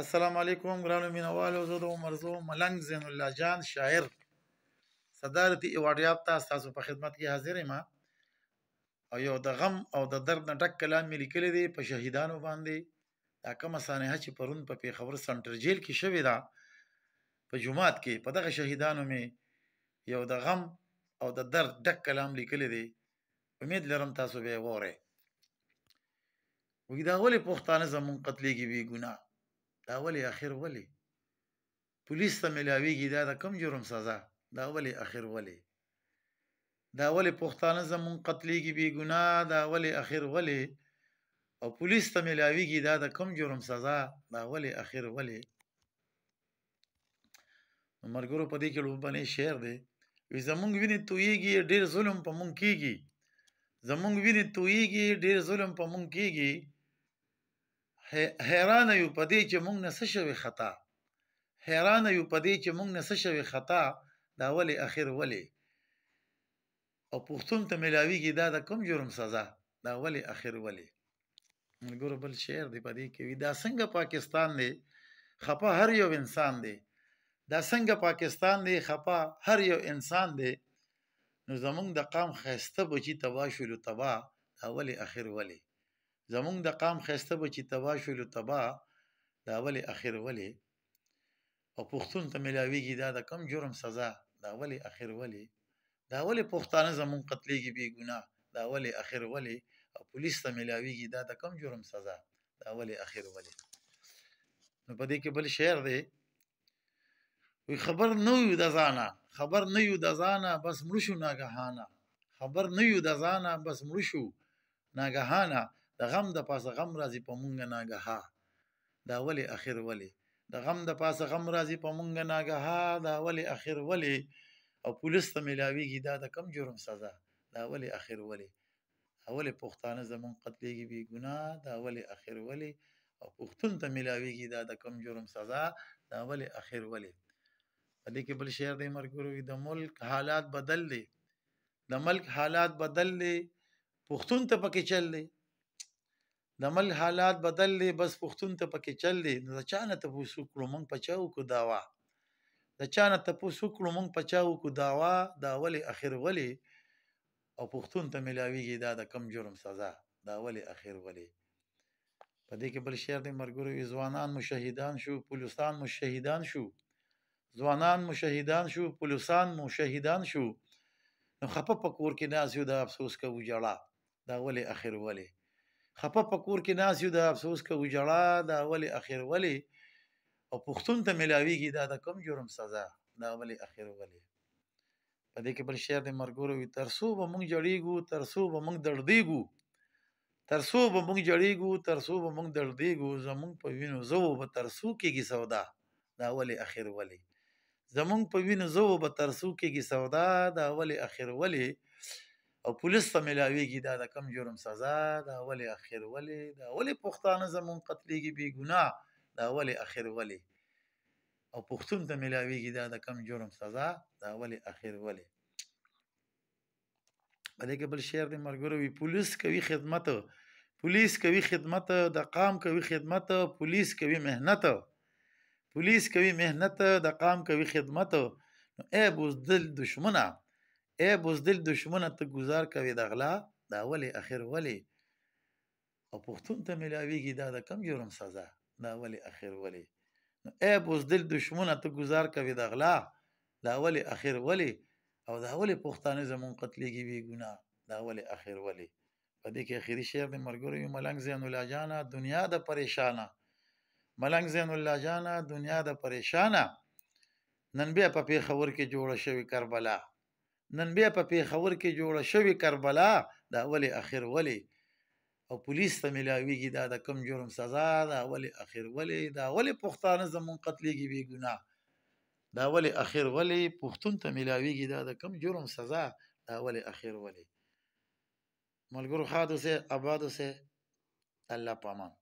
السلام علیکم ګرانو مینوالو زه د عمرزو ملنګ زین الله جان شاعر صدارت ایوارډیاب تاسو تاسو په خدمت کې حاضر یم او یو د غم او د درد نه ډک کلام مې لیکل دي په شهیدانو باندې دا کومه سانحه چې پرون په پیښور سنټر جیل کې شوې ده په جمعات کې په دغه شهیدانو مې یو د غم او د درد ډک کلام لیکل دي امید لرم تاسو به وره وګدا ولې پښتانه زمون قتلېږي بي ګناه دا ولی اخر ولی پولیس ته ملاویږي دا د کم جرم سزا دا ولی اخر ولی دا ولی پښتانه زمون قتلېږي بی ګناه دا ولی اخر ولی او پولیس ته ملاویږي دا د کم جرم سزا دا ولی اخر ولی مرګرو په دې کې لوبانه شعر دی وی زمونږ ویني تویږي ډیر ظلم په مونږ کیږي زمونږ ویني تویږي ډیر ظلم په مونږ کیږي حیران یو پدې چې مونږ نه څه شوی خطا حیران یو پدې چې مونږ نه څه شوی خطا دا ولی اخر ولی او پښتون ته ملاوي کې دا د کوم جرم سزا دا ولی اخر ولی ګور بل شعر دی پدې کې وی دا څنګه پاکستان دی خپه هر یو انسان دی دا څنګه پاکستان دی خپه هر یو انسان دی نو زمونږ د قام خسته بچی تبا شول تبا دا ولی اخر ولی زمونږ د قام خسته به چې تبا شول تبا دا ولی اخر ولی او پښتون ته ملاویږي دا د کم جرم سزا دا ولی اخر ولی دا ولی پښتانه زمونږ قتلېږي بی ګناه دا ولی اخر ولی او پولیس ته ملاویږي دا د کم جرم سزا دا ولی اخر ولی نو په دې کې بل شعر دی وی خبر نه یو د ځانه خبر نه یو د ځانه بس مړشو ناګهانه خبر نه یو د ځانه بس مړشو ناګهانه د غم د پاسه غم راځي په مونږ ناګه دا ولی اخر ولی د غم د پاسه غم راځي په مونږ ناګه دا ولی اخر ولی او پولیس ته ملاویږي دا د کم جرم سزا دا ولی اخر ولی اول پښتانه زمون قتلېږي بی ګناه دا ولی اخر ولی او پښتون ته ملاویږي دا د کم جرم سزا دا ولی اخر ولی په دې کې بل شعر دی مرګورو د ملک حالات بدل دي د ملک حالات بدل دي پښتون ته پکې چل دي د مل حالات بدل دی بس پښتون ته پکې چل دی نو چانه ته پوسو کړو مونږ پچاو کو داوا د چانه ته پوسو کړو مونږ پچاو کو داوا دا ولی اخر ولی او پښتون ته ملاویږي دا د کم جرم سزا دا ولی اخر ولی په دې کې بل شعر دی مرګورو ځوانان مشهیدان شو پولیسان مشهیدان شو ځوانان مشهیدان شو پولیسان مشهیدان شو نو خپه په کور کې ناز یو د افسوس کوو جړه دا ولی اخر ولی خپه پکور کې ناس یو د افسوس کوي جړه دا ولی اخر ولی او پښتون ته ملاویږي دا د کم جرم سزا دا ولی اخر ولی په دې کې بل شعر د مرګورو وي ترسو به مونږ جړېګو ترسو به مونږ دړدېګو ترسو به مونږ جړېګو ترسو به مونږ دړدېګو زمونږ په وینو زو به ترسو کېږي سودا دا ولی اخر ولی زمونږ په وینو زو به ترسو کېږي سودا دا ولی اخر ولی او پولیس ته ملاویږي دا د کم جرم سزا دا ولی اخر ولی دا ولی پښتانه زمون قتلېږي بی ګناه دا ولی اخر ولی او پښتون ته ملاویږي دا د کم جرم سزا دا ولی اخر ولی بلې کې بل شعر دې مرګره وی پولیس کوي خدمت پولیس کوي خدمت د قام کوي خدمت پولیس کوي مهنت پولیس کوي مهنت د قام کوي خدمت نو ای بوز دل دشمنه اے بوزدل دشمنه ته گزار کوي د غلا دا ولی اخر ولی او پښتون ته ملاویږي دا د کم جرم سزا دا ولی اخر ولی اے بوزدل دشمنه ته گزار کوي د غلا دا ولی اخر ولی او دا ولی پښتانه زمون قتلېږي وی ګنا دا ولی اخر ولی په دې کې اخیری شعر د مرګوري ملنګ زین الله جانا دنیا د پریشانه ملنګ زین الله جانا دنیا د پریشانه نن بیا په پیښور کې جوړه شوی کربلا نن بیا په پیښور کې جوړه شوې کربلا د اولی اخر ولی او پولیس ته ملاویږي دا د کم جرم سزا دا اولی اخر ولی دا اولی پښتانه زمون قتلېږي بی ګناه دا اولی اخر ولی پښتون ته ملاویږي دا د کم جرم سزا دا اولی اخر ولی ملګرو حادثه آبادو سه الله پامان